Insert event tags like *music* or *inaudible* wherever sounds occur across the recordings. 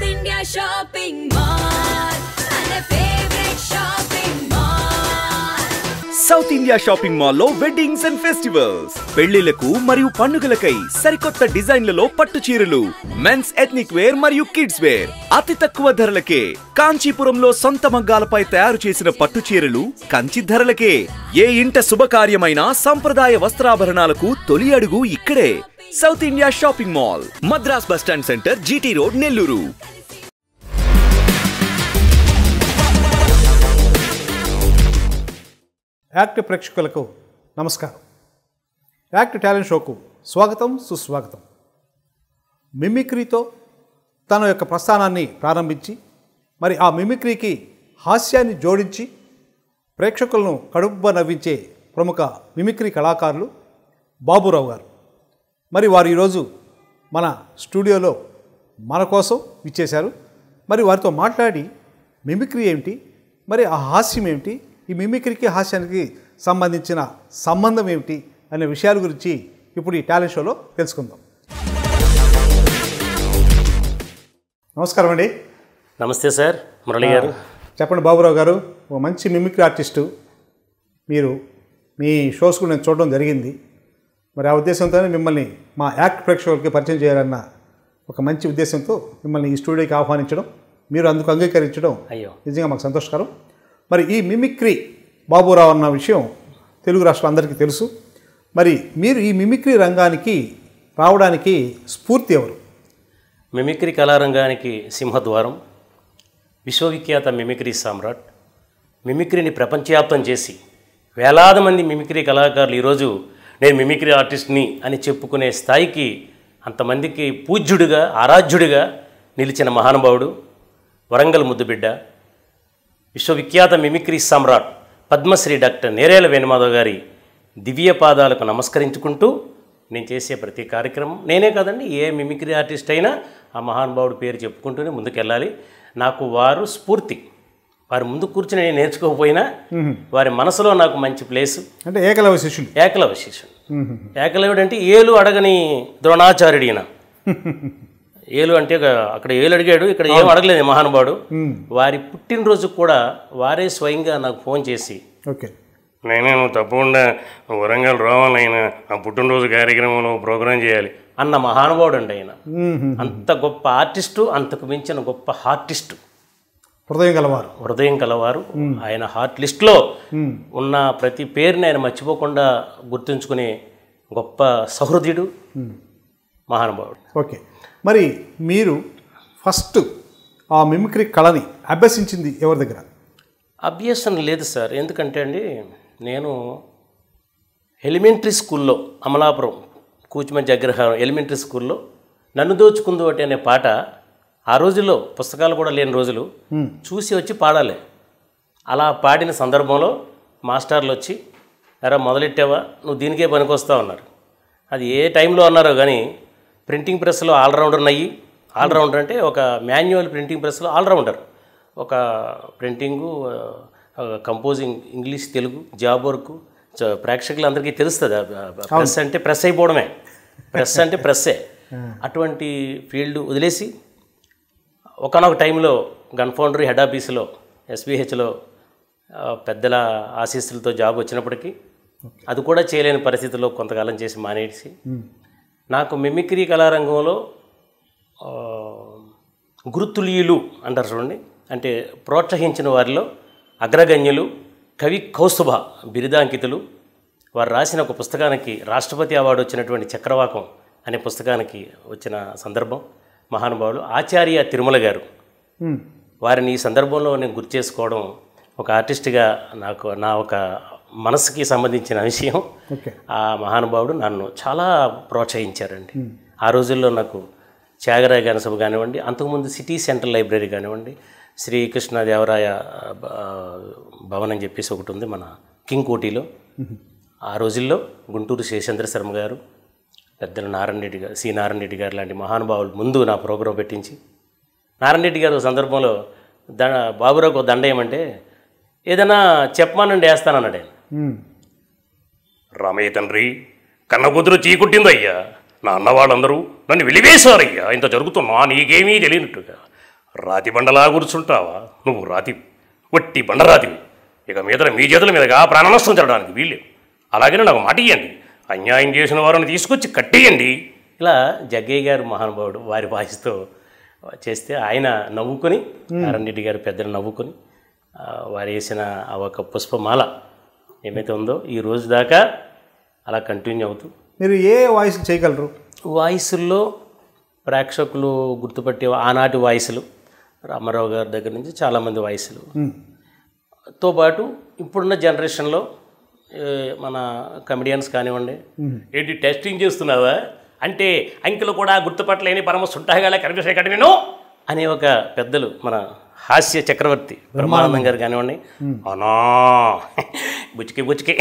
North India Shopping Mall and a favorite shop. South India shopping మాల్లో weddings and festivals పెళ్లిలకు మరియు పండుగలకై సరికొత్త డిజైన్లలో పట్టు చీరలు మెన్స్ ఎథ్నిక్ వేర్ మరియు కిడ్స్ వేర్ అతి తక్కువ ధరలకే కాంచీపురంలో సొంత మగ్గాలపై తయారు చేసిన పట్టు చీరలు కంచి ధరలకే ఏ ఇంట శుభకార్యమైన సంప్రదాయ వస్త్రాభరణాలకు తొలి అడుగు ఇక్కడే South India shopping mall Madras bus stand centre GT road Nellore act ప్రేక్షకులకు నమస్కారం యాక్ట్ టాలెంట్ షోకు స్వాగతం సుస్వాగతం మిమిక్రీతో తన యొక్క ప్రస్థానాన్ని ప్రారంభించి మరి ఆ మిమిక్రీకి హాస్యాన్ని జోడించి ప్రేక్షకులను కడుబ్బ నవ్వించే ప్రముఖ మిమిక్రీ కళాకారులు బాబురావు గారు మరి వారు ఈరోజు మన స్టూడియోలో మన కోసం ఇచ్చేశారు మరి వారితో మాట్లాడి మిమిక్రీ ఏమిటి మరి ఆ హాస్యం ఏమిటి ఈ మిమిక్రీకి హాస్యానికి సంబంధించిన సంబంధం ఏమిటి అనే విషయాల గురించి ఇప్పుడు ఈ టాలెంట్ షోలో తెలుసుకుందాం నమస్కారం అండి నమస్తే సార్ మురళి గారు చెప్పండి బాబురావు గారు ఒక మంచి మిమిక్రీ ఆర్టిస్టు మీరు మీ షోస్ కూడా నేను చూడడం జరిగింది మరి ఆ ఉద్దేశంతోనే మిమ్మల్ని మా యాక్ట్ ప్రేక్షకులకి పరిచయం చేయాలన్న ఒక మంచి ఉద్దేశంతో మిమ్మల్ని ఈ స్టూడియోకి ఆహ్వానించడం మీరు అందుకు అంగీకరించడం అయ్యో నిజంగా మాకు సంతోషకరం మరి ఈ మిమిక్రీ బాబురావు అన్న విషయం తెలుగు రాష్ట్రాలందరికీ తెలుసు మరి మీరు ఈ మిమిక్రీ రంగానికి రావడానికి స్ఫూర్తి ఎవరు మిమిక్రీ కళారంగానికి సింహద్వారం విశ్వవిఖ్యాత మిమిక్రీ సామ్రాట్ మిమిక్రీని ప్రపంచవ్యాప్తం చేసి వేలాది మంది మిమిక్రీ కళాకారులు ఈరోజు నేను మిమిక్రీ ఆర్టిస్ట్ని అని చెప్పుకునే స్థాయికి అంతమందికి పూజ్యుడిగా ఆరాధ్యుడిగా నిలిచిన మహానుభావుడు వరంగల్ ముద్దుబిడ్డ విశ్వవిఖ్యాత మిమిక్రీ సమ్రాట్ పద్మశ్రీ డాక్టర్ నేరేల వేణుమాధవ్ గారి దివ్య పాదాలకు నమస్కరించుకుంటూ నేను చేసే ప్రతి కార్యక్రమం నేనే కాదండి ఏ మిమిక్రీ ఆర్టిస్ట్ అయినా ఆ మహానుభావుడి పేరు చెప్పుకుంటూనే ముందుకెళ్ళాలి నాకు వారు స్ఫూర్తి వారి ముందు కూర్చుని నేను నేర్చుకోకపోయినా వారి మనసులో నాకు మంచి ప్లేసు అంటే ఏకలవ శిష్యుడు ఏకలవ శిష్యుడు ఏకలవుడు అంటే ఏలు అడగని ద్రోణాచార్యుడినా *laughs* ఏలు అంటే అక్కడ ఏలు అడిగాడు ఇక్కడ ఏం అడగలేదు మహానుభావుడు వారి పుట్టినరోజు కూడా వారే స్వయంగా నాకు ఫోన్ చేసి ఓకే నేనేమో తప్పకుండా వరంగల్ రావాలి ఆయన ఆ పుట్టినరోజు కార్యక్రమంలో ప్రోగ్రాం చేయాలి అన్న మహానుభావుడు అండి ఆయన అంత గొప్ప ఆర్టిస్టు అంతకు మించిన గొప్ప హార్టిస్టు హృదయం కలవారు హృదయం కలవారు ఆయన హార్ట్ లిస్ట్లో ఉన్న ప్రతి పేరుని ఆయన మర్చిపోకుండా గుర్తుంచుకునే గొప్ప సహృదయుడు మహానుభావుడు ఓకే మరి మీరు ఫస్ట్ ఆ మిమిక్రీ కళని అభ్యసించింది ఎవరి దగ్గర అభ్యసన లేదు సార్ ఎందుకంటే అండి నేను ఎలిమెంటరీ స్కూల్లో అమలాపురం కూచిమంచి అగ్రహారం ఎలిమెంటరీ స్కూల్లో నన్ను ఒకటి అనే పాట ఆ రోజుల్లో పుస్తకాలు కూడా లేని రోజులు చూసి వచ్చి పాడాలి అలా పాడిన సందర్భంలో మాస్టర్లు వచ్చి ఎరా మొదలెట్టావా నువ్వు దీనికే పనికొస్తావు అన్నారు అది ఏ టైంలో అన్నారో కానీ ప్రింటింగ్ ప్రెస్లో ఆల్రౌండర్ అయ్యి ఆల్రౌండర్ అంటే ఒక మాన్యువల్ ప్రింటింగ్ ప్రెస్లో ఆల్రౌండర్ ఒక printing composing English Telugu job work ప్రేక్షకులందరికీ తెలుస్తుంది ప్రెస్ అంటే ప్రెస్ అయిపోవడమే ప్రెస్ అంటే ప్రెస్సే అటువంటి ఫీల్డ్ వదిలేసి ఒకనొక టైంలో గన్ ఫౌండరీ హెడ్ ఆఫీసులో ఎస్బీహెచ్లో పెద్దల ఆశీస్సులతో జాబ్ వచ్చినప్పటికీ అది కూడా చేయలేని పరిస్థితుల్లో కొంతకాలం చేసి మానేసి నాకు మిమిక్రీ కళారంగంలో గురుతులీయులు అంటారు చూడండి అంటే ప్రోత్సహించిన వారిలో అగ్రగణ్యులు కవి కౌసుభ బిరుదాంకితులు వారు రాసిన ఒక పుస్తకానికి రాష్ట్రపతి అవార్డు వచ్చినటువంటి చక్రవాకం అనే పుస్తకానికి వచ్చిన సందర్భం మహానుభావులు ఆచార్య తిరుమల గారు వారిని ఈ సందర్భంలో నేను గుర్తు చేసుకోవడం ఒక ఆర్టిస్ట్గా నాకు నా ఒక మనసుకి సంబంధించిన విషయం ఆ మహానుభావుడు నన్ను చాలా ప్రోత్సహించారండి ఆ రోజుల్లో నాకు త్యాగరాయ గణసభ కానివ్వండి అంతకుముందు సిటీ సెంట్రల్ లైబ్రరీ కానివ్వండి శ్రీకృష్ణదేవరాయ భవన్ అని చెప్పేసి ఒకటి ఉంది మన కింగ్ కోటిలో ఆ రోజుల్లో గుంటూరు శేషేంద్ర శర్మ గారు పెద్దల నారాయణ రెడ్డి గారు సి నారాయణ రెడ్డి గారు లాంటి మహానుభావులు ముందు నా ప్రోగ్రాం పెట్టించి నారాయణ రెడ్డి గారు సందర్భంలో ద బాబురావుకు దండ ఏమంటే ఏదైనా చెప్పమానండి వేస్తానన్నాడు ఆయన రామయ్య తండ్రి కన్నకూతురు చీకుట్టిందయ్యా నా అన్న వాళ్ళందరూ నన్ను వెలివేశారయ్యా ఇంత జరుగుతున్నా నీకేమీ తెలియనట్టుగా రాతి బండలా కూర్చుంటావా నువ్వు రాతి వట్టి బండరాతివి ఇక మీద మీ చేతుల మీదగా ప్రాణ నష్టం జరగడానికి వీలే అలాగే నాకు మాట ఇవ్వండి అన్యాయం చేసిన వారిని తీసుకొచ్చి కట్టేయండి ఇలా జగ్గయ్య గారు మహానుభావుడు వారి భాషతో చేస్తే ఆయన నవ్వుకొని నారాయణ గారు పెద్దలు నవ్వుకొని వారు వేసిన ఆ ఒక పుష్పమాల ఏమైతే ఉందో ఈ రోజు దాకా అలా కంటిన్యూ అవుతూ మీరు ఏ వాయిస్ చేయగలరు వాయిస్లో ప్రేక్షకులు గుర్తుపట్టే ఆనాటి వాయిసులు రామారావు గారి దగ్గర నుంచి చాలామంది వాయిసులు తో పాటు ఇప్పుడున్న జనరేషన్లో మన కమెడియన్స్ కానివ్వండి ఏంటి టెస్టింగ్ చేస్తున్నావా అంటే అంకెలు కూడా గుర్తుపట్టలేని పరమ సుంటాగా కనిపిస్తాయి కదా నేను అనే ఒక పెద్దలు మన హాస్య చక్రవర్తి బ్రహ్మానందం గారు కానివ్వండి అనా బుచ్చికి బుచ్చికి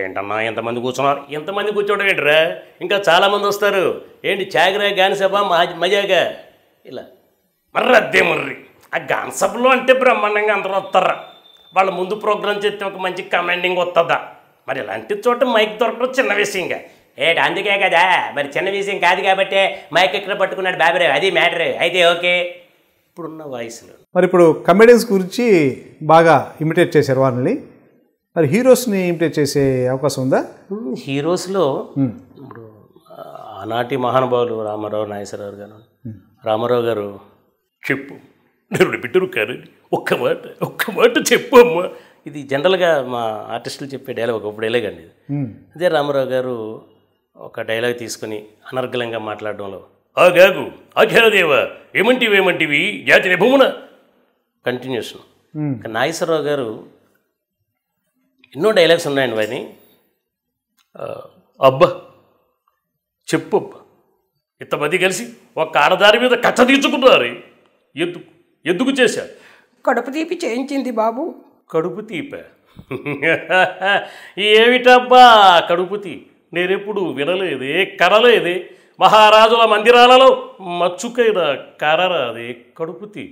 ఏంటన్నా ఎంతమంది కూర్చున్నారు ఎంతమంది కూర్చోవడం ఏంటిరా ఇంకా చాలామంది వస్తారు ఏంటి చాగరా గానసభ మజాగా ఇలా మర్రి అద్దే మర్రి ఆ గానసభలో అంటే బ్రహ్మాండంగా అందరూ వస్తారా వాళ్ళ ముందు ప్రోగ్రామ్ చేస్తే ఒక మంచి కమాండింగ్ వస్తుందా మరి ఇలాంటి చోట మైక్ దొరకడం చిన్న విషయంగా ఏటి అందుకే కదా మరి చిన్న విషయం కాదు కాబట్టే మైక్ ఎక్కడ పట్టుకున్నాడు బాబురావు అది మ్యాటర్ అయితే ఓకే ఇప్పుడున్న వాయిస్లో మరి ఇప్పుడు కమెడియన్స్ గురించి బాగా ఇమిటేట్ చేశారు వాళ్ళని మరి హీరోస్ని ఇమిటేట్ చేసే అవకాశం ఉందా హీరోస్లో ఇప్పుడు ఆనాటి మహానుభావులు రామారావు నాగేశ్వరరావు గారు రామారావు గారు చెప్పు నేను బిడ్డరు కాదు ఒక్క మాట ఒక్క మాట చెప్పు అమ్మా ఇది జనరల్గా మా ఆర్టిస్టులు చెప్పే డైలాగ్ ఒకప్పుడు డైలాగ్ అదే రామారావు గారు ఒక డైలాగ్ తీసుకుని అనర్గలంగా మాట్లాడడంలో ఆ గాగు ఆఖ్యానదేవ ఏమంటివి ఏమంటివి జాతి నిభమున కంటిన్యూషన్ నాగేశ్వరరావు గారు ఎన్నో డైలాగ్స్ ఉన్నాయండి వాని అబ్బా చెప్పు ఇంతమంది కలిసి ఒక ఆడదారి మీద కచ్చ తీర్చుకున్నారు ఎందుకు ఎందుకు చేశారు కడుపు తీపి చేయించింది బాబు కడుపు తీప *laughs* ఏమిటబ్బా కడుపు తీపి నేనెప్పుడు వినలేదే కరలేదే మహారాజుల మందిరాలలో మచ్చుకైన కరరాదే కడుపు కడుపుతి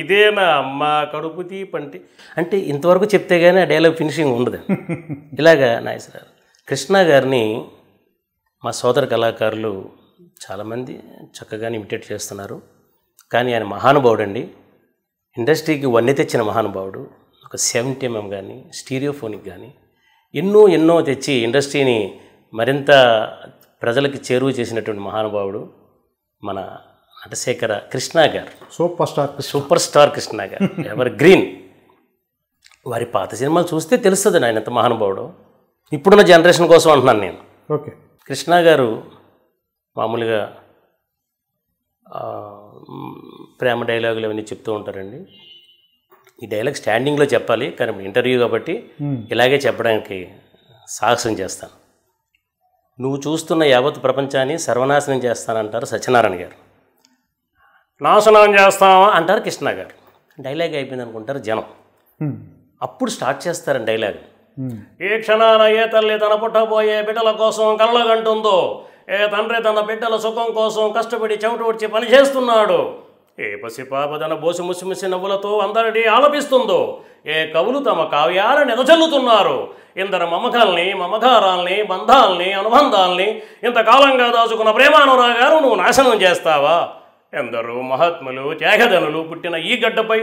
ఇదే నా అమ్మ కడుపుతి పంటి అంటే ఇంతవరకు చెప్తే కానీ ఆ డైలాగ్ ఫినిషింగ్ ఉండదు *laughs* ఇలాగా నాయసరావు కృష్ణ గారిని మా సోదర కళాకారులు చాలామంది చక్కగా ఇమిటేట్ చేస్తున్నారు కానీ ఆయన మహానుభావుడు అండి ఇండస్ట్రీకి వన్నీ తెచ్చిన మహానుభావుడు ఒక సెవెంటీ ఎంఎం కానీ స్టీరియోఫోనిక్ కానీ ఎన్నో ఎన్నో తెచ్చి ఇండస్ట్రీని మరింత ప్రజలకి చేరువ చేసినటువంటి మహానుభావుడు మన నటశేఖర కృష్ణ గారు super star super star Krishna గారు ఎవర్ గ్రీన్ వారి పాత సినిమాలు చూస్తే తెలుస్తుంది ఆయన ఎంత మహానుభావుడు ఇప్పుడున్న జనరేషన్ కోసం అంటున్నాను నేను ఓకే కృష్ణ గారు మామూలుగా ప్రేమ డైలాగులు అవన్నీ చెప్తూ ఉంటారండి ఈ డైలాగ్ స్టాండింగ్లో చెప్పాలి కానీ ఇంటర్వ్యూ కాబట్టి ఇలాగే చెప్పడానికి సాహసం చేస్తాను నువ్వు చూస్తున్న యావత్ ప్రపంచాన్ని సర్వనాశనం చేస్తానంటారు సత్యనారాయణ గారు నాశనం చేస్తాం అంటారు కృష్ణ గారు డైలాగ్ అయిపోయింది అనుకుంటారు జనం అప్పుడు స్టార్ట్ చేస్తారండి డైలాగ్ ఏ క్షణాన ఏ తల్లి తన పుట్టబోయే బిడ్డల కోసం కళ్ళగంటుందో ఏ తండ్రి తన బిడ్డల సుఖం కోసం కష్టపడి చెవిటి వచ్చి పనిచేస్తున్నాడు ఏ పసిపాపదన ముసిమిసి నవ్వులతో అందరినీ ఆలపిస్తుందో ఏ కవులు తమ కావ్యాలను నిదజల్లుతున్నారు ఇందరు మమకాల్ని మమకారాల్ని బంధాల్ని అనుబంధాల్ని ఇంతకాలంగా దాచుకున్న ప్రేమానురాగాలు నువ్వు నాశనం చేస్తావా ఎందరో మహాత్ములు త్యాగదనులు పుట్టిన ఈ గడ్డపై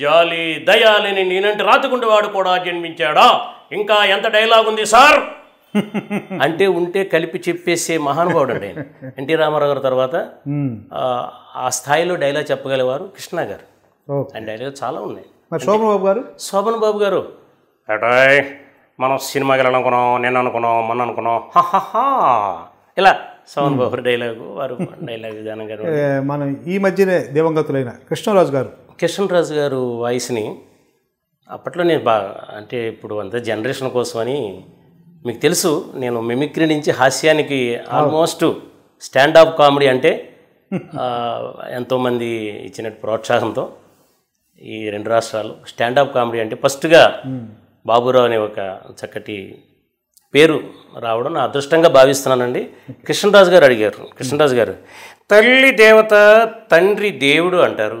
జాలి దయాలిని నేనంటి రాతికుండి వాడు కూడా జన్మించాడా ఇంకా ఎంత డైలాగ్ ఉంది సార్ అంటే ఉంటే కలిపి చెప్పేసే మహానుభావుడు అండి ఎన్టీ రామారావు గారు తర్వాత ఆ స్థాయిలో డైలాగ్ చెప్పగలవారు కృష్ణ గారు ఆయన డైలాగ్ చాలా ఉన్నాయి శోభన్ బాబు గారు శోభన్ బాబు గారు అటాయ్ మనం సినిమాకి వెళ్ళాలనుకున్నాం నేను అనుకున్నాం మన అనుకున్నాం హాహాహా ఇలా శోభన్ బాబు డైలాగు వారు డైలాగ్ విధానం గారు మనం ఈ మధ్యనే దివంగతులైన కృష్ణరాజు గారు కృష్ణరాజు గారు వాయిస్ని అప్పట్లో నేను బాగా అంటే ఇప్పుడు అంత జనరేషన్ కోసం అని మీకు తెలుసు నేను మిమిక్రీ నుంచి హాస్యానికి ఆల్మోస్ట్ స్టాండ్ అప్ కామెడీ అంటే ఎంతోమంది ఇచ్చిన ప్రోత్సాహంతో ఈ రెండు రాష్ట్రాలు స్టాండప్ కామెడీ అంటే ఫస్ట్గా బాబురావు అనే ఒక చక్కటి పేరు రావడం నా అదృష్టంగా భావిస్తున్నానండి కృష్ణరాజు గారు అడిగారు కృష్ణరాజు గారు తల్లి దేవత తండ్రి దేవుడు అంటారు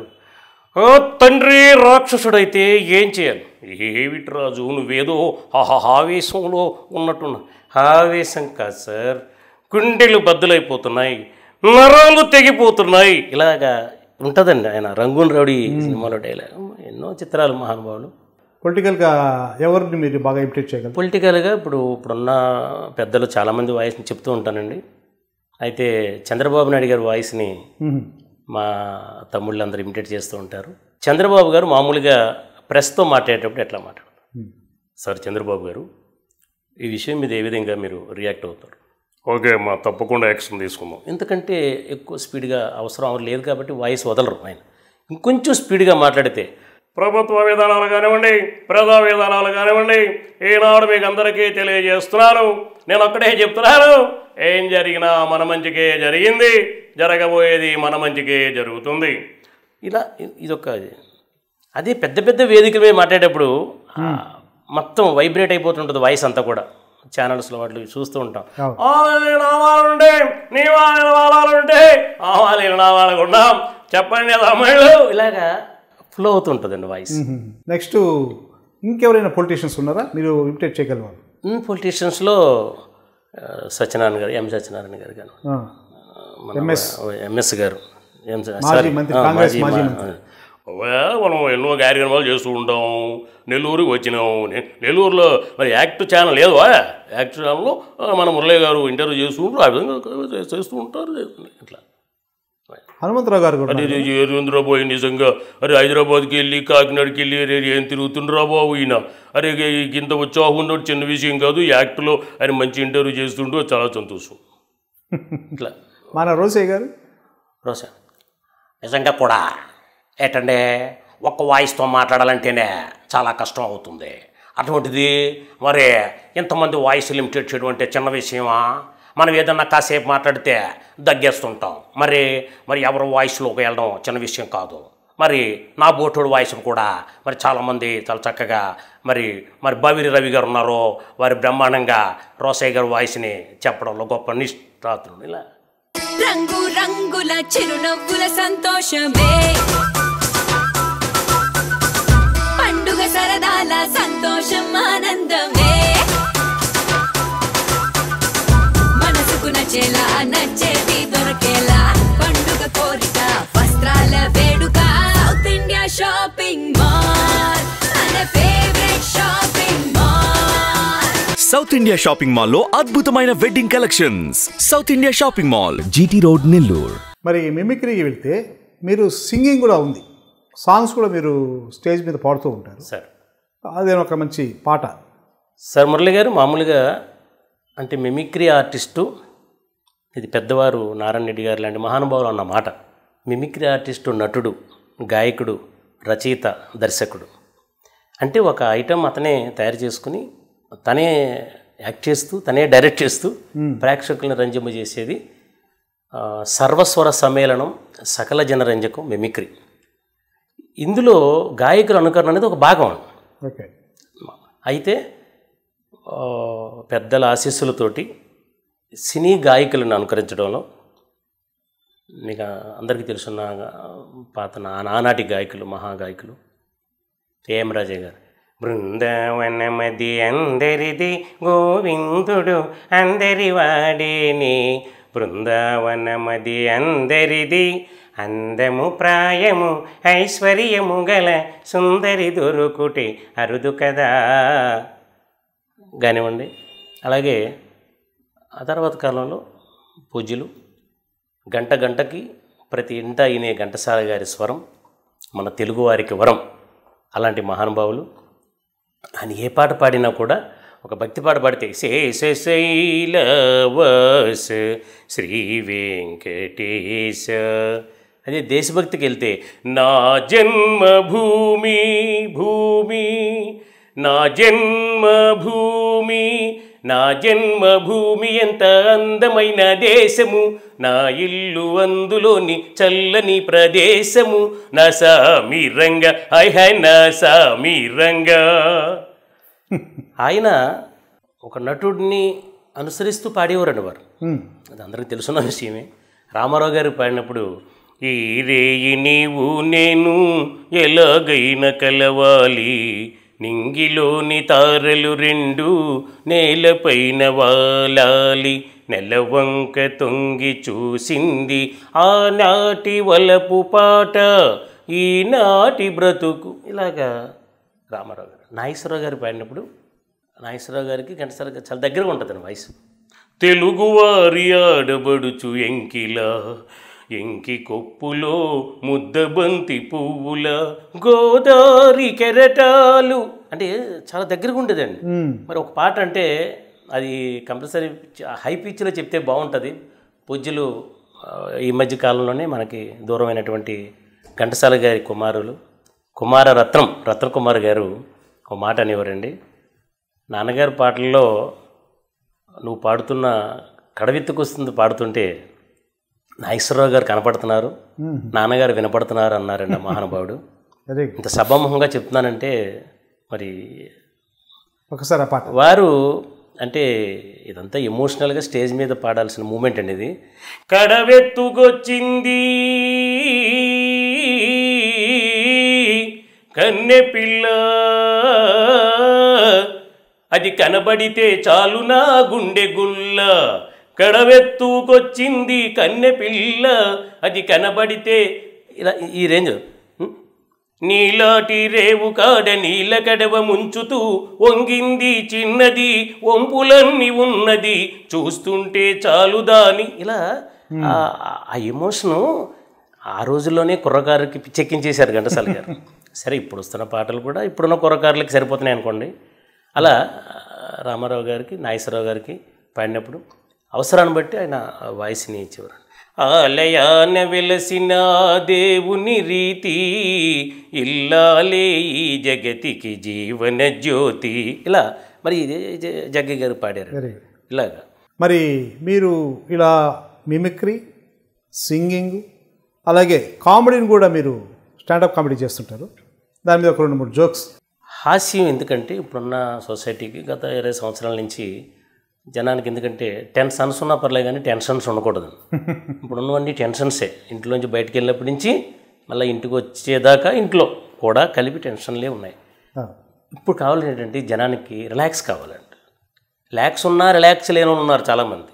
ఓ తండ్రి రాక్షసుడైతే ఏం చేయాలి ఏమిటి రాజు నువ్వేదో ఆవేశంలో ఉన్నట్టున్నా ఆవేశం కాదు సార్ గుండెలు బద్దలైపోతున్నాయి నరాలు తెగిపోతున్నాయి ఇలాగా ఉంటుందండి ఆయన రంగున్ రౌడీ సినిమాలో డైలాగ్ ఎన్నో చిత్రాలు మహానుభావులు పొలిటికల్గా ఎవరిని మీరు బాగా ఇంప్లీట్ చేయగలరు పొలిటికల్గా ఇప్పుడు ఇప్పుడున్న పెద్దలు చాలామంది వాయిస్ని చెప్తూ ఉంటానండి అయితే చంద్రబాబు నాయుడు గారి వాయిస్ని మా తమ్ముళ్ళు అందరూ ఇమిటేట్ చేస్తూ ఉంటారు చంద్రబాబు గారు మామూలుగా ప్రెస్తో మాట్లాడేటప్పుడు ఎట్లా మాట్లాడతారు సార్ చంద్రబాబు గారు ఈ విషయం మీద ఏ విధంగా మీరు రియాక్ట్ అవుతారు ఓకే మా తప్పకుండా యాక్షన్ తీసుకుందాం ఎందుకంటే ఎక్కువ స్పీడ్గా అవసరం లేదు కాబట్టి వాయిస్ వదలరు ఆయన ఇంకొంచెం స్పీడ్గా మాట్లాడితే ప్రభుత్వ విధానాలు కానివ్వండి ప్రజా విధానాలు కానివ్వండి ఈనాడు మీకు అందరికీ తెలియజేస్తున్నారు నేను ఒక్కడే చెప్తున్నాను ఏం జరిగినా మన మంచికే జరిగింది జరగబోయేది మన మంచికే జరుగుతుంది ఇలా ఇదొక అదే పెద్ద పెద్ద వేదికల మాట్లాడేటప్పుడు మొత్తం వైబ్రేట్ అయిపోతుంటుంది వాయిస్ అంతా కూడా ఛానల్స్లో వాటి చూస్తూ ఉంటాం ఆవాలీలు నావాలుంటే నీ వాళ్ళు వాళ్ళాలుంటే ఆవాలీలు నావాలకున్నాం చెప్పండి తమిళ్ళు ఇలాగా ఫ్లో అవుతుంటుందండి వాయిస్ నెక్స్ట్ ఇంకెవరైనా పొలిటీషియన్స్ ఉన్నారా మీరు ఇమిటేట్ చేయగలవారు పొలిటీషియన్స్లో సత్యనారాయణ గారు ఎం సత్యనారాయణ గారు కానీ ఎంఎస్ గారు మాజీ మనం ఎన్నో కార్యక్రమాలు చేస్తూ ఉంటాం నెల్లూరుకి వచ్చినాం నెల్లూరులో మరి యాక్ట్ ఛానల్ లేదు యాక్ట్ ఛానల్లో మన మురళి గారు ఇంటర్వ్యూ చేస్తూ ఉంటారు ఆ విధంగా చేస్తూ ఉంటారు ఇట్లా హనుమంతరావు గారు ఏంద్రా పోయి నిజంగా అరే హైదరాబాద్కి వెళ్ళి కాకినాడకి వెళ్ళి అరే ఏం తిరుగుతుండ్రా బాబు ఈయన అరే ఇంత ఉత్సాహం ఉండడం చిన్న విషయం కాదు యాక్ట్లో ఆయన మంచి ఇంటర్వ్యూ చేస్తుండో చాలా సంతోషం *laughs* ఇట్లా మన రోసే గారు రోసా నిజంగా కూడా ఏటంటే ఒక్క వాయిస్తో మాట్లాడాలంటేనే చాలా కష్టం అవుతుంది అటువంటిది మరి ఇంతమంది వాయిస్ లిమిటెడ్ చేయడం చిన్న విషయమా మనం ఏదన్నా కాసేపు మాట్లాడితే దగ్గేస్తుంటాం మరి మరి ఎవరు వాయిస్లోకి వెళ్ళడం చిన్న విషయం కాదు మరి నా బోటోడు వాయిస్ కూడా మరి చాలామంది చాలా చక్కగా మరి మరి బవిరి రవి గారు ఉన్నారు వారి బ్రహ్మాండంగా రోసయ్య గారు వాయిస్ని చెప్పడంలో గొప్ప నిష్ణాతులు ఇలా రంగు రంగుల చిరునవ్వుల సంతోషమే పండుగ సరదాల సంతోషం ఆనందమే మనసుకు నచ్చేలా నచ్చేది దొరికేలా పండుగ కోరిక వస్త్రాల వేడుక సౌత్ ఇండియా షాపింగ్ మాల్ మన shopping mall South India shopping mall లో అద్భుతమైన wedding collections South India shopping mall GT road Nellore మరి మిమిక్రీకి వెళ్తే మీరు సింగింగ్ కూడా ఉంది సాంగ్స్ కూడా మీరు స్టేజ్ మీద పాడుతూ ఉంటారు సార్ అదే ఒక మంచి పాట సార్ మురళి గారు మామూలుగా అంటే మిమిక్రీ ఆర్టిస్టు ఇది పెద్దవారు నారాయణ రెడ్డి గారు లాంటి మహానుభావులు అన్న మాట మిమిక్రీ ఆర్టిస్టు నటుడు గాయకుడు రచయిత దర్శకుడు అంటే ఒక ఐటమ్ అతనే తయారు చేసుకుని తనే యాక్ట్ చేస్తూ తనే డైరెక్ట్ చేస్తూ ప్రేక్షకులను రంజింపజేసేది సర్వస్వర సమ్మేళనం సకల జనరంజకం మిమిక్రీ ఇందులో గాయకుల అనుకరణ అనేది ఒక భాగం ఓకే అయితే పెద్దల ఆశీస్సులతోటి సినీ గాయకులను అనుకరించడంలో మీకు అందరికీ తెలుసున్న పాత నానాటి గాయకులు మహాగాయకులు ఏమరాజే గారు బృందావనమది అందరిది గోవిందుడు అందరి వాడేని బృందావనమది అందరిది అందము ప్రాయము ఐశ్వర్యము గల సుందరి దొరుకుటి అరుదు కదా కానివ్వండి అలాగే ఆ తర్వాత కాలంలో పూజలు గంట గంటకి ప్రతి ఇంట ఇనే ఘంటసాల గారి స్వరం మన తెలుగువారికి వరం అలాంటి మహానుభావులు ఆయన ఏ పాట పాడినా కూడా ఒక భక్తి పాట పాడితే శేషశైలవస్ శ్రీ వెంకటేశ అదే దేశభక్తికి వెళ్తే నా జన్మభూమి భూమి నా జన్మభూమి నా జన్మభూమి ఎంత అందమైన దేశము నా ఇల్లు అందులోని చల్లని ప్రదేశము నా సామీరంగ హై హై నా సామీరంగ ఆయన ఒక నటుడిని అనుసరిస్తూ పాడేవారు అనేవారు అది అందరికీ తెలుసున్న విషయమే రామారావు గారు పాడినప్పుడు ఈ రేయి నీవు నేను ఎలాగైనా కలవాలి నింగిలోని తారలు రెండు నేలపైన వాలాలి నెలవంక తొంగి చూసింది ఆనాటి వలపు పాట ఈనాటి బ్రతుకు ఇలాగా రామారావు గారు నాగేశ్వరరావు గారు పాడినప్పుడు నాగేశ్వరరావు గారికి గంటసారి చాలా దగ్గరగా ఉంటుంది వయసు తెలుగువారి ఆడబడుచు ఎంకిలా ఎంకి కొప్పులో ముద్దబంతి పువ్వుల గోదారి కెరటాలు అంటే చాలా దగ్గరగా ఉండేదండి మరి ఒక పాట అంటే అది కంపల్సరీ హై పిచ్లో చెప్తే బాగుంటుంది పూజ్యులు ఈ మధ్య కాలంలోనే మనకి దూరమైనటువంటి ఘంటసాల గారి కుమారులు కుమార రత్నం రత్న కుమార్ గారు ఒక మాట అనేవారండి నాన్నగారి పాటల్లో నువ్వు పాడుతున్న వస్తుంది పాడుతుంటే నాగేశ్వరరావు గారు కనపడుతున్నారు నాన్నగారు వినపడుతున్నారు అన్నారండి మహానుభావుడు ఇంత సభామోహంగా చెప్తున్నానంటే మరి ఒకసారి పాట వారు అంటే ఇదంతా ఎమోషనల్గా స్టేజ్ మీద పాడాల్సిన మూమెంట్ అండి ఇది కడవెత్తుకొచ్చింది కన్నె పిల్ల అది కనబడితే చాలు నా గుండె గుల్ల కడవెత్తుకొచ్చింది కన్నె పిల్ల అది కనబడితే ఇలా ఈ రేంజ్ నీలాటి రేవు కాడ నీల కడవ ముంచుతూ వంగింది చిన్నది వంపులన్నీ ఉన్నది చూస్తుంటే చాలు దాని ఇలా ఆ ఎమోషను ఆ రోజుల్లోనే కుర్రకారుకి చెక్కించేశారు గంటసాల గారు *laughs* సరే ఇప్పుడు వస్తున్న పాటలు కూడా ఇప్పుడున్న కుర్రకారులకి సరిపోతున్నాయి అనుకోండి అలా రామారావు గారికి నాగేశ్వరరావు గారికి పాడినప్పుడు అవసరాన్ని బట్టి ఆయన వాయిస్ని ఇచ్చేవారు ఆలయాన వెలసిన దేవుని రీతి ఇల్లాలే ఈ జగతికి జీవన జ్యోతి ఇలా మరి జగ్గ గారు పాడారు ఇలాగా మరి మీరు ఇలా మిమిక్రీ సింగింగ్ అలాగే కామెడీని కూడా మీరు స్టాండప్ కామెడీ చేస్తుంటారు దాని మీద ఒక రెండు మూడు జోక్స్ హాస్యం ఎందుకంటే ఇప్పుడున్న సొసైటీకి గత ఇరవై సంవత్సరాల నుంచి జనానికి ఎందుకంటే టెన్స్ ఉన్నా పర్లేదు కానీ టెన్షన్స్ ఉండకూడదు *laughs* ఇప్పుడు ఉన్నవన్నీ టెన్షన్సే ఇంట్లోంచి బయటకు వెళ్ళినప్పటి నుంచి మళ్ళీ ఇంటికి వచ్చేదాకా ఇంట్లో కూడా కలిపి టెన్షన్లే ఉన్నాయి ఇప్పుడు కావాలి ఏంటంటే జనానికి రిలాక్స్ కావాలండి రిలాక్స్ ఉన్నా రిలాక్స్ లేని ఉన్నారు చాలామంది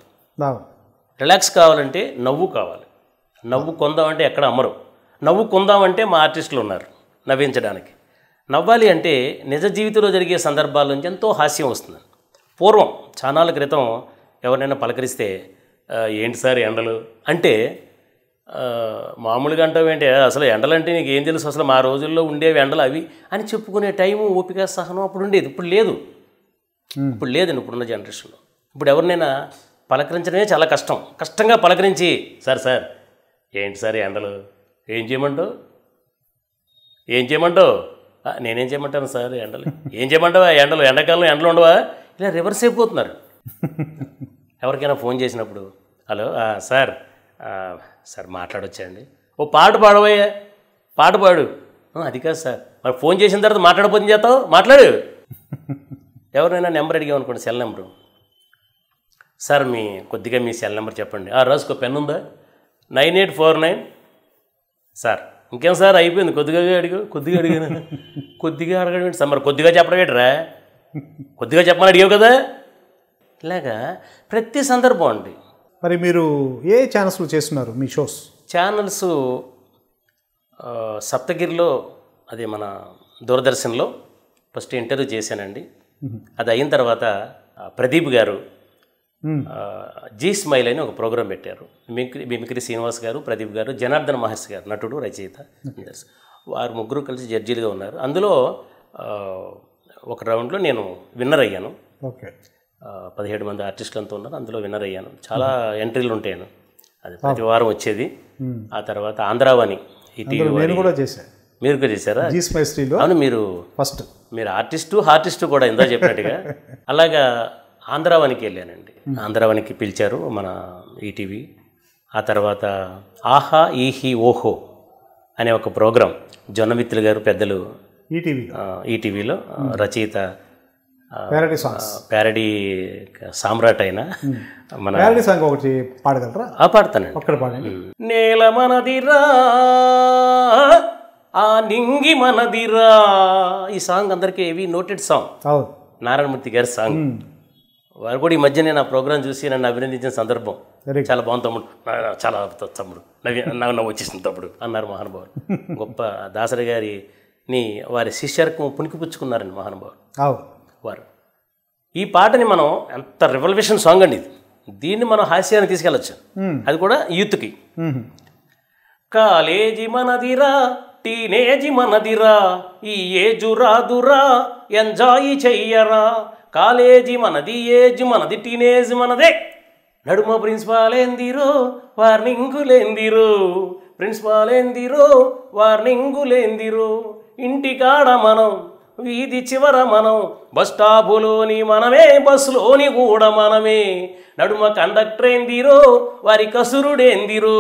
రిలాక్స్ కావాలంటే నవ్వు కావాలి నవ్వు కొందామంటే ఎక్కడ అమరు నవ్వు కొందామంటే మా ఆర్టిస్టులు ఉన్నారు నవ్వించడానికి నవ్వాలి అంటే నిజ జీవితంలో జరిగే సందర్భాల నుంచి ఎంతో హాస్యం వస్తుంది పూర్వం చానాల క్రితం ఎవరినైనా పలకరిస్తే ఏంటి సార్ ఎండలు అంటే మామూలుగా అంటావు ఏంటి అసలు ఎండలంటే నీకు ఏం తెలుసు అసలు మా రోజుల్లో ఉండేవి ఎండలు అవి అని చెప్పుకునే టైము ఓపిక సహనం అప్పుడు ఉండేది ఇప్పుడు లేదు ఇప్పుడు లేదండి ఇప్పుడున్న జనరేషన్లో ఇప్పుడు ఎవరినైనా పలకరించడమే చాలా కష్టం కష్టంగా పలకరించి సార్ సార్ ఏంటి సార్ ఎండలు ఏం చేయమంటావు ఏం చేయమంటావు నేనేం చేయమంటాను సార్ ఎండలు ఏం చేయమంటావా ఎండలు ఎండాకాలం ఎండలు ఉండవా ఇలా రివర్స్ అయిపోతున్నారు ఎవరికైనా ఫోన్ చేసినప్పుడు హలో సార్ సార్ మాట్లాడొచ్చాయండి ఓ పాట పాడబోయే పాట పాడు అది కాదు సార్ మరి ఫోన్ చేసిన తర్వాత మాట్లాడబోతుంది చేస్తావు మాట్లాడు ఎవరినైనా నెంబర్ అడిగామనుకోండి సెల్ నెంబరు సార్ మీ కొద్దిగా మీ సెల్ నెంబర్ చెప్పండి ఆ రోజుకో పెన్ ఉందా nine eight four nine sir ఇంకేం సార్ అయిపోయింది కొద్దిగా అడిగా కొద్దిగా అడిగాను కొద్దిగా అడగడం సార్ మరి కొద్దిగా చెప్పడం ఏంటరా కొద్దిగా చెప్పమని అడిగావు కదా ఇలాగా ప్రతి సందర్భం అండి మరి మీరు ఏ ఛానల్స్లు చేస్తున్నారు మీ షోస్ ఛానల్స్ సప్తగిరిలో అది మన దూరదర్శన్లో ఫస్ట్ ఇంటర్వ్యూ చేశానండి అది అయిన తర్వాత ప్రదీప్ గారు జీ స్మైల్ అని ఒక ప్రోగ్రాం పెట్టారు మిమిక్రి మిమిక్రీ శ్రీనివాస్ గారు ప్రదీప్ గారు జనార్దన్ మహర్షి గారు నటుడు రచయిత వారు ముగ్గురు కలిసి జడ్జీలుగా ఉన్నారు అందులో ఒక రౌండ్లో నేను విన్నర్ అయ్యాను ఓకే పదిహేడు మంది ఆర్టిస్టులంతా ఉన్నారు అందులో విన్నర్ అయ్యాను చాలా ఎంట్రీలు ఉంటాయను అది ప్రతి వారం వచ్చేది ఆ తర్వాత ఆంధ్రావాణి ఈ కూడా మీరు కూడా చేశారా అవును మీరు ఫస్ట్ మీరు ఆర్టిస్టు హార్టిస్టు కూడా ఇందా చెప్పినట్టుగా *laughs* అలాగా ఆంధ్రావానికి వెళ్ళానండి ఆంధ్రావానికి పిలిచారు మన ఈటీవీ ఆ తర్వాత ఆహా ఈహి ఓహో అనే ఒక ప్రోగ్రాం జొన్నమిత్రులు గారు పెద్దలు ఈటీవీ ఈటీవీలో రచయిత ప్యారడీ సాంగ్స్ ప్యారడీ సామ్రాట్ అయిన మన ప్యారడీ సాంగ్ ఒకటి పాడగలరా ఆ పాడతానండి ఒక్కడ పాడండి నేల మనదిరా ఆ నింగి మనదిరా ఈ సాంగ్ అందరికీ హెవీ నోటెడ్ సాంగ్ నారాయణమూర్తి గారి సాంగ్ వారు కూడా ఈ మధ్య నేను ఆ ప్రోగ్రామ్ చూసి నన్ను అభినందించిన సందర్భం చాలా బాగుంది తమ్ముడు చాలా తమ్ముడు నవ్వు నవ్వు వచ్చేసింది తమ్ముడు అన్నారు మహానుభావులు *laughs* గొప్ప దాసరి గారి ని వారి శిష్యర్కం పుణికిపుచ్చుకున్నారండి మహానుభావుడు వారు ఈ పాటని మనం ఎంత రివల్యూషన్ సాంగ్ అండి ఇది దీన్ని మనం హాస్యాన్ని తీసుకెళ్ళచ్చు అది కూడా యూత్కి కాలేజీ మనదిరా టీనేజీ మనదిరా ఈ ఏజు రాదురా ఎంజాయ్ చెయ్యరా కాలేజీ మనది ఏజ్ మనది టీనేజ్ మనదే నడుమ ప్రిన్సిపాల్ ఏందిరో వార్నింగులేందిరో ప్రిన్సిపాల్ ఏందిరో వార్నింగులేందిరో ఇంటికాడ మనం వీధి చివర మనం బస్టాపులోని మనమే బస్సులోని కూడా మనమే నడుమ కండక్టర్ ఏందిరో వారి కసురుడేందిరో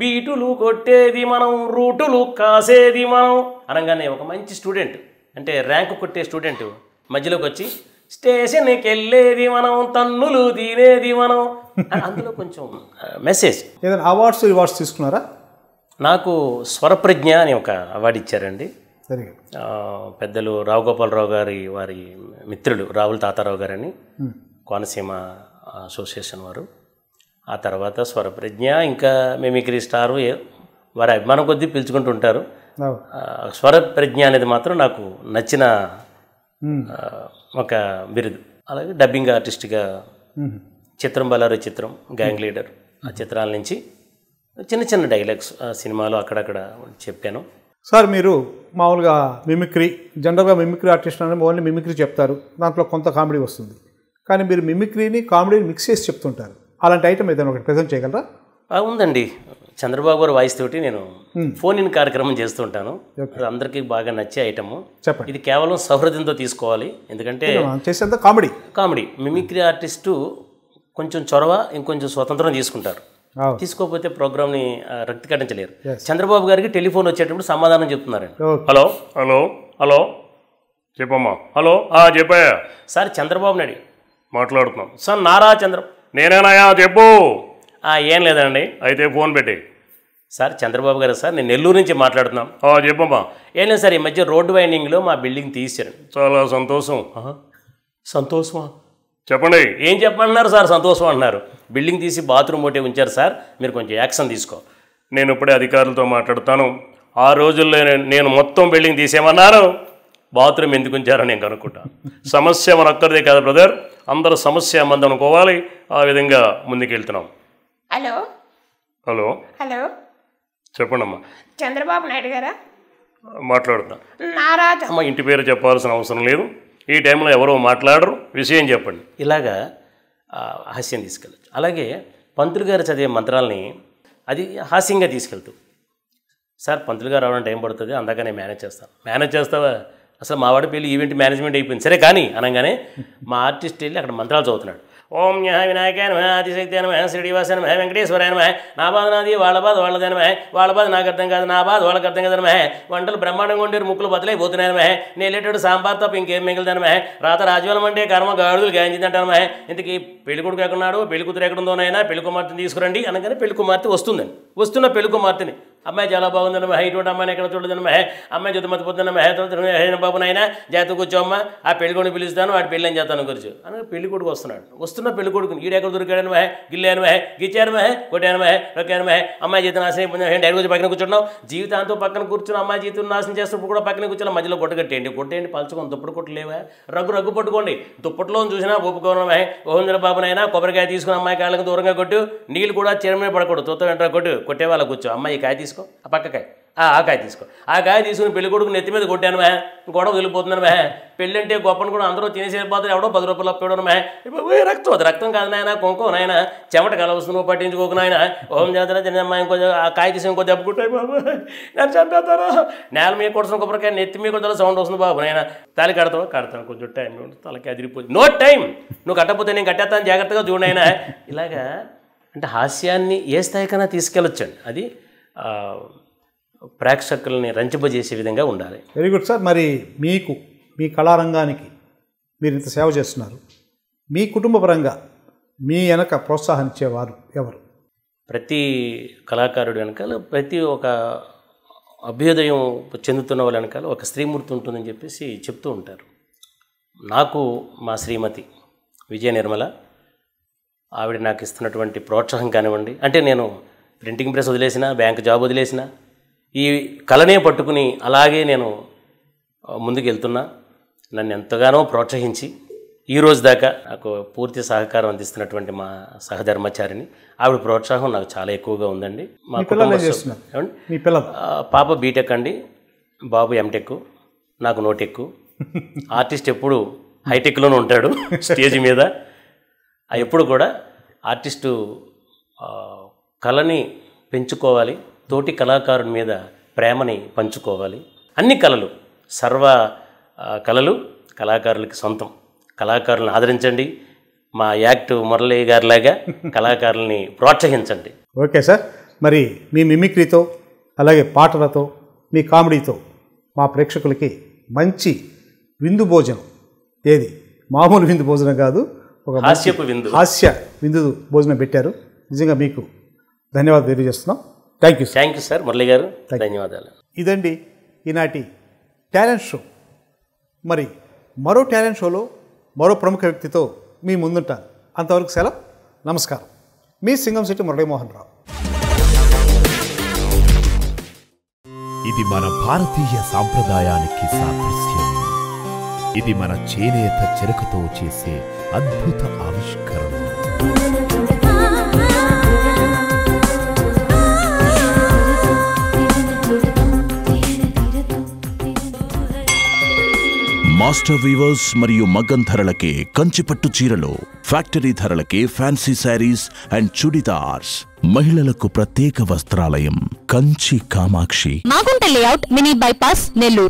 బీటులు కొట్టేది మనం రూటులు కాసేది మనం అనగానే ఒక మంచి స్టూడెంట్ అంటే ర్యాంకు కొట్టే స్టూడెంట్ మధ్యలోకి వచ్చి స్టేషన్కి వెళ్ళేది మనం తన్నులు తినేది మనం అందులో కొంచెం మెసేజ్ ఏదైనా అవార్డ్స్ రివార్డ్స్ తీసుకున్నారా నాకు స్వరప్రజ్ఞ అని ఒక అవార్డు ఇచ్చారండి పెద్దలు రావు గోపాలరావు గారి వారి మిత్రులు రావుల తాతారావు గారని కోనసీమ అసోసియేషన్ వారు ఆ తర్వాత స్వరప్రజ్ఞ ఇంకా మిమిక్రీ స్టారు వారి అభిమానం కొద్దీ ఉంటారు స్వరప్రజ్ఞ అనేది మాత్రం నాకు నచ్చిన ఒక బిరుదు అలాగే డబ్బింగ్ ఆర్టిస్ట్గా చిత్రం బలారు చిత్రం గ్యాంగ్ లీడర్ ఆ చిత్రాల నుంచి చిన్న చిన్న డైలాగ్స్ సినిమాలో అక్కడక్కడ చెప్పాను సార్ మీరు మామూలుగా మిమిక్రీ జనరల్గా మిమిక్రీ ఆర్టిస్ట్ అనేది ఓన్లీ మిమిక్రీ చెప్తారు దాంట్లో కొంత కామెడీ వస్తుంది కానీ మీరు మిమిక్రీని కామెడీని మిక్స్ చేసి చెప్తుంటారు అలాంటి ఐటమ్ ఏదైనా ఒకటి ప్రజెంట్ చేయగలరా ఉందండి చంద్రబాబు గారు వాయిస్ తోటి నేను ఫోన్ ఇన్ కార్యక్రమం చేస్తుంటాను అందరికీ బాగా నచ్చే ఐటమ్ చెప్పండి ఇది కేవలం సౌహృదంతో తీసుకోవాలి ఎందుకంటే చేసేంత కామెడీ కామెడీ మిమిక్రీ ఆర్టిస్టు కొంచెం చొరవ ఇంకొంచెం స్వతంత్రం తీసుకుంటారు తీసుకోకపోతే ప్రోగ్రామ్ని రక్తికటించలేరు చంద్రబాబు గారికి టెలిఫోన్ వచ్చేటప్పుడు సమాధానం చెప్తున్నారు హలో హలో హలో చెప్పమ్మా హలో చెప్పాయా సార్ చంద్రబాబు నాయుడు మాట్లాడుతున్నాం సార్ నారా చంద్ర నేనేనాయా చెప్పు ఏం లేదండి అయితే ఫోన్ పెట్టి సార్ చంద్రబాబు గారు సార్ నేను నెల్లూరు నుంచి మాట్లాడుతున్నాం చెప్పమ్మా ఏం లేదు సార్ ఈ మధ్య రోడ్డు వైండింగ్లో మా బిల్డింగ్ తీసారు చాలా సంతోషం సంతోషమా చెప్పండి ఏం చెప్పమంటున్నారు సార్ సంతోషం అంటున్నారు బిల్డింగ్ తీసి బాత్రూమ్ ఒకటి ఉంచారు సార్ మీరు కొంచెం యాక్షన్ తీసుకో నేను ఇప్పుడే అధికారులతో మాట్లాడతాను ఆ రోజుల్లో నేను మొత్తం బిల్డింగ్ తీసేమన్నారు బాత్రూమ్ ఎందుకు ఉంచారని నేను కనుక్కుంటాను సమస్య మన ఒక్కరిదే కాదు బ్రదర్ అందరూ సమస్య మంది అనుకోవాలి ఆ విధంగా ముందుకెళ్తున్నాం హలో హలో హలో చెప్పండమ్మా చంద్రబాబు నాయుడు గారా మాట్లాడుతా నారాజ్ అమ్మ ఇంటి పేరు చెప్పాల్సిన అవసరం లేదు ఈ టైంలో ఎవరో మాట్లాడరు విషయం చెప్పండి ఇలాగా హాస్యం తీసుకెళ్ళచ్చు అలాగే పంతులు గారు చదివే మంత్రాలని అది హాస్యంగా తీసుకెళ్తూ సార్ పంతులు గారు రావడం టైం పడుతుంది అందాక నేను మేనేజ్ చేస్తాను మేనేజ్ చేస్తావా అసలు వాడి పెళ్ళి ఈవెంట్ మేనేజ్మెంట్ అయిపోయింది సరే కానీ అనగానే మా ఆర్టిస్ట్ వెళ్ళి అక్కడ మంత్రాలు చదువుతున్నాడు ఓం యహ వినాయకాయ నమ ఆదిశక్తి అనమ శ్రీనివాస నమ వెంకటేశ్వరాయ నమ నా బాధ నాది వాళ్ళ బాధ వాళ్ళదే నమ వాళ్ళ బాధ నాకు అర్థం కాదు నా బాధ వాళ్ళకి అర్థం కదా వంటలు బ్రహ్మాండంగా ఉండేరు ముక్కులు బతలైపోతున్నాయి నమ నేలేటోడు సాంబార్ తప్ప ఇంకేం మిగిలిదా నమ రాత రాజవలం అంటే కర్మ గాడులు గాయించిందంట నమ ఇంతకీ పెళ్లి కొడుకు ఎక్కడున్నాడు పెళ్లి కూతురు ఎక్కడుందోనైనా పెళ్లి కుమార్తెని తీసుకురండి అనగానే పెళ్లి కుమార్తె వస్తుందండి వస్తున్న పెళ్లి కుమార్తెని అమ్మాయి చాలా బాగుందన్న మహా ఇటువంటి అమ్మాయిని ఎక్కడ చూడదన్న మహే అమ్మాయి జత మతిపోతుందని మహేన బాబు నాయన జాతకు కూర్చోమ్మ ఆ పెళ్ళికొని పిలుస్తాను వాడు పెళ్ళి అని చేస్తాను గురించి అని పెళ్లి కొడుకు వస్తున్నాడు వస్తున్న పెళ్లి కొడుకుని ఈడు ఎక్కడ దొరికాడని మహే గిల్లాను మహే గిచ్చాను మహే కొట్టాను మహే రొక్కాను మహే అమ్మాయి జీతం నాశనం డైరెక్ట్ వచ్చి పక్కన కూర్చున్నావు జీవితాంతో పక్కన కూర్చున్న అమ్మాయి జీతం నాశనం చేస్తున్నప్పుడు కూడా పక్కన కూర్చున్న మధ్యలో కట్టేయండి కొట్టేయండి పలుచుకొని దుప్పటి కొట్టు లేవా రగ్గు రగ్గు పట్టుకోండి దుప్పట్లో చూసినా ఒప్పుకోవడం మహే ఓహేంద్ర బాబునైనా కొబ్బరికాయ తీసుకుని అమ్మాయి కాళ్ళకి దూరంగా కొట్టు నీళ్ళు కూడా చిరమే పడకూడదు తొత్తం వెంట కొట్టు కొట్టే వాళ్ళ కూర్చో అమ్మాయి కాయ తీసుకు తీసుకో ఆ పక్కకాయ ఆ కాయ తీసుకో కాయ తీసుకుని పెళ్లి కొడుకు నెత్తి మీద కొట్టాను మే గొడవ వదిలిపోతున్నాను మే పెళ్ళి అంటే గొప్పను కూడా అందరూ తినేసేపోతారు ఎవడో పది రూపాయలు అప్పడం ఇప్పుడు రక్తం అది రక్తం కాదు నాయన కొంకో నాయన చెమట కలవస్తుంది నువ్వు పట్టించుకోకు నాయన ఓం చేతన తినమ్మా ఇంకొంచెం ఆ కాయ తీసి ఇంకో దెబ్బకుంటాయి బాబు నేను చంపేస్తాను నేల మీద కొడుతున్న కొబ్బరికాయ నెత్తి మీద కొంచెం సౌండ్ వస్తుంది బాబు నాయన తలకి కడతావు కడతాను కొంచెం టైం తలకి అదిరిపోతుంది నో టైం నువ్వు కట్టకపోతే నేను కట్టేస్తాను జాగ్రత్తగా చూడు నాయన ఇలాగా అంటే హాస్యాన్ని ఏ స్థాయికైనా తీసుకెళ్ళొచ్చండి అది ప్రేక్షకుల్ని రంచింపజేసే విధంగా ఉండాలి వెరీ గుడ్ సార్ మరి మీకు మీ కళారంగానికి మీరు ఇంత సేవ చేస్తున్నారు మీ కుటుంబ పరంగా మీ వెనక ప్రోత్సాహించేవారు ఎవరు ప్రతి కళాకారుడు వెనకాల ప్రతి ఒక అభ్యుదయం చెందుతున్న వాళ్ళ వెనకాల ఒక స్త్రీమూర్తి ఉంటుందని చెప్పేసి చెప్తూ ఉంటారు నాకు మా శ్రీమతి విజయ నిర్మల ఆవిడ నాకు ఇస్తున్నటువంటి ప్రోత్సాహం కానివ్వండి అంటే నేను ప్రింటింగ్ ప్రెస్ వదిలేసిన బ్యాంక్ జాబ్ వదిలేసిన ఈ కళనే పట్టుకుని అలాగే నేను ముందుకు వెళ్తున్నా నన్ను ఎంతగానో ప్రోత్సహించి ఈ రోజు దాకా నాకు పూర్తి సహకారం అందిస్తున్నటువంటి మా సహధర్మచారిని ఆవిడ ప్రోత్సాహం నాకు చాలా ఎక్కువగా ఉందండి మా కుటుంబ పాప బీటెక్ అండి బాబు ఎంటెక్ నాకు నోటెక్ *laughs* ఆర్టిస్ట్ ఎప్పుడు హైటెక్లోనే ఉంటాడు *laughs* స్టేజ్ మీద ఎప్పుడు కూడా ఆర్టిస్టు కళని పెంచుకోవాలి తోటి కళాకారుని మీద ప్రేమని పంచుకోవాలి అన్ని కళలు సర్వ కళలు కళాకారులకి సొంతం కళాకారులను ఆదరించండి మా యాక్ట్ మురళి గారిలాగా కళాకారుల్ని ప్రోత్సహించండి ఓకే సార్ మరి మీ మిమిక్రీతో అలాగే పాటలతో మీ కామెడీతో మా ప్రేక్షకులకి మంచి విందు భోజనం ఏది మామూలు విందు భోజనం కాదు ఒక హాస్యపు విందు హాస్య విందు భోజనం పెట్టారు నిజంగా మీకు ధన్యవాదాలు తెలియజేస్తున్నాం thank you thank you sir Murali గారు ధన్యవాదాలు ఇదండి ఈనాటి టాలెంట్ షో మరి మరో టాలెంట్ షోలో మరో ప్రముఖ వ్యక్తితో మీ ముందుంటాను అంతవరకు సెలవు నమస్కారం మీ సింగం సిటీ మురళీమోహన్ రావు ఇది మన భారతీయ సాంప్రదాయానికి సాదృశ్యం ఇది మన చేనేత చెరకుతో చేసే అద్భుత ఆవిష్కరణ మాస్టర్ వీవర్స్ మరియు మగ్గం ధరలకే కంచిపట్టు చీరలు ఫ్యాక్టరీ ధరలకే ఫ్యాన్సీ శారీస్ అండ్ చుడిదార్స్ మహిళలకు ప్రత్యేక వస్త్రాలయం Kanchi Kamakshi Magunta layout mini bypass Nellore